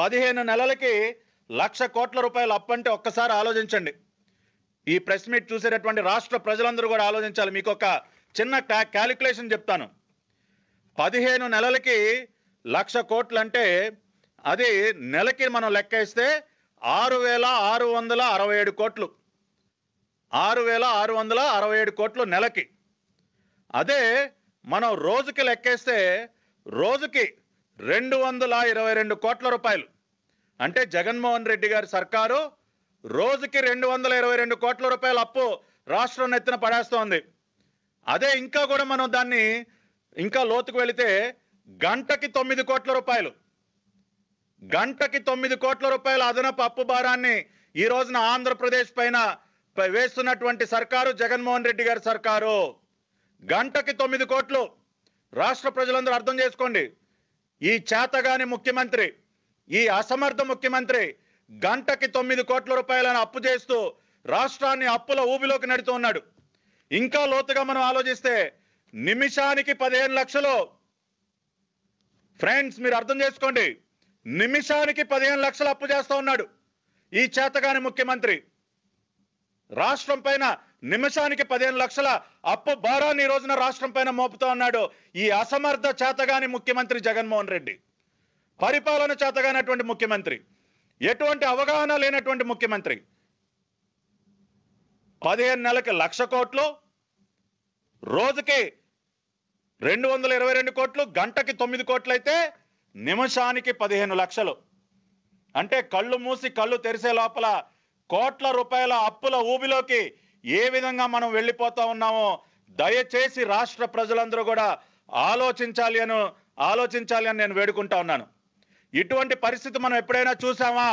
పదిహేను నెలలకి లక్ష కోట్ల రూపాయలు అప్పంటే ఒక్కసారి ఆలోచించండి ఈ ప్రెస్ మీట్ చూసేటటువంటి రాష్ట్ర ప్రజలందరూ కూడా ఆలోచించాలి మీకు ఒక చిన్న క్యాలిక్యులేషన్ చెప్తాను పదిహేను నెలలకి లక్ష కోట్లు అంటే అది నెలకి మనం లెక్క ఇస్తే ఆరు వేల ఆరు వందల అరవై ఏడు కోట్లు ఆరు వేల ఆరు వందల అరవై ఏడు కోట్లు నెలకి అదే మనం రోజుకి లెక్కేస్తే రోజుకి రెండు వందల ఇరవై రెండు కోట్ల రూపాయలు అంటే జగన్మోహన్ రెడ్డి గారి సర్కారు రోజుకి రెండు వందల ఇరవై రెండు కోట్ల రూపాయల అప్పు రాష్ట్రం ఎత్తున పడేస్తోంది అదే ఇంకా కూడా మనం దాన్ని ఇంకా లోతుకు వెళితే గంటకి తొమ్మిది కోట్ల రూపాయలు గంటకి తొమ్మిది కోట్ల రూపాయల అదనపు అప్పు భారాన్ని ఈ రోజున ఆంధ్రప్రదేశ్ పైన వేస్తున్నటువంటి సర్కారు జగన్మోహన్ రెడ్డి గారి సర్కారు గంటకి తొమ్మిది కోట్లు రాష్ట్ర ప్రజలందరూ అర్థం చేసుకోండి ఈ చేతగాని ముఖ్యమంత్రి ఈ అసమర్థ ముఖ్యమంత్రి గంటకి తొమ్మిది కోట్ల రూపాయలను అప్పు చేస్తూ రాష్ట్రాన్ని అప్పుల ఊబిలోకి నడుతూ ఉన్నాడు ఇంకా లోతుగా మనం ఆలోచిస్తే నిమిషానికి పదిహేను లక్షలు ఫ్రెండ్స్ మీరు అర్థం చేసుకోండి నిమిషానికి పదిహేను లక్షలు అప్పు చేస్తూ ఉన్నాడు ఈ చేతగాని ముఖ్యమంత్రి రాష్ట్రం పైన నిమిషానికి పదిహేను లక్షల అప్పు భారాన్ని ఈ రోజున రాష్ట్రం పైన మోపుతా ఉన్నాడు ఈ అసమర్థ చేతగాని ముఖ్యమంత్రి జగన్మోహన్ రెడ్డి పరిపాలన చేతగానటువంటి ముఖ్యమంత్రి ఎటువంటి అవగాహన లేనటువంటి ముఖ్యమంత్రి పదిహేను నెలకి లక్ష కోట్లు రోజుకి రెండు వందల ఇరవై రెండు కోట్లు గంటకి తొమ్మిది కోట్లు అయితే నిమిషానికి పదిహేను లక్షలు అంటే కళ్ళు మూసి కళ్ళు తెరిసే లోపల కోట్ల రూపాయల అప్పుల ఊబిలోకి ఏ విధంగా మనం వెళ్ళిపోతా ఉన్నామో దయచేసి రాష్ట్ర ప్రజలందరూ కూడా ఆలోచించాలి అని ఆలోచించాలి అని నేను వేడుకుంటా ఉన్నాను ఇటువంటి పరిస్థితి మనం ఎప్పుడైనా చూసామా